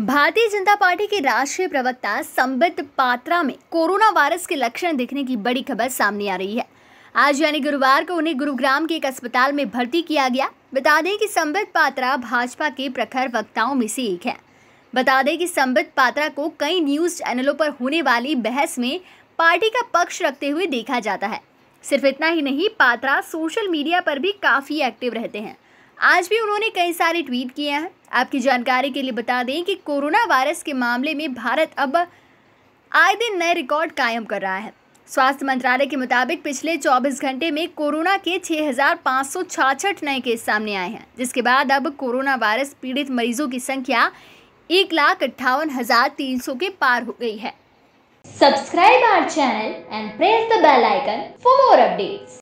भारतीय जनता पार्टी के राष्ट्रीय प्रवक्ता संबित पात्रा में कोरोना वायरस के लक्षण दिखने की बड़ी खबर सामने आ रही है आज यानी गुरुवार को उन्हें गुरुग्राम के एक अस्पताल में भर्ती किया गया बता दें कि संबित पात्रा भाजपा के प्रखर वक्ताओं में से एक है बता दें कि संबित पात्रा को कई न्यूज चैनलों पर होने वाली बहस में पार्टी का पक्ष रखते हुए देखा जाता है सिर्फ इतना ही नहीं पात्रा सोशल मीडिया पर भी काफ़ी एक्टिव रहते हैं आज भी उन्होंने कई सारे ट्वीट किए हैं आपकी जानकारी के लिए बता दें कि कोरोना वायरस के मामले में भारत अब आए दिन नए रिकॉर्ड कायम कर रहा है स्वास्थ्य मंत्रालय के मुताबिक पिछले 24 घंटे में कोरोना के छः नए केस सामने आए हैं जिसके बाद अब कोरोना वायरस पीड़ित मरीजों की संख्या एक लाख अट्ठावन हजार तीन सौ के पार हो गई है subscribe our channel and press the bell icon for more updates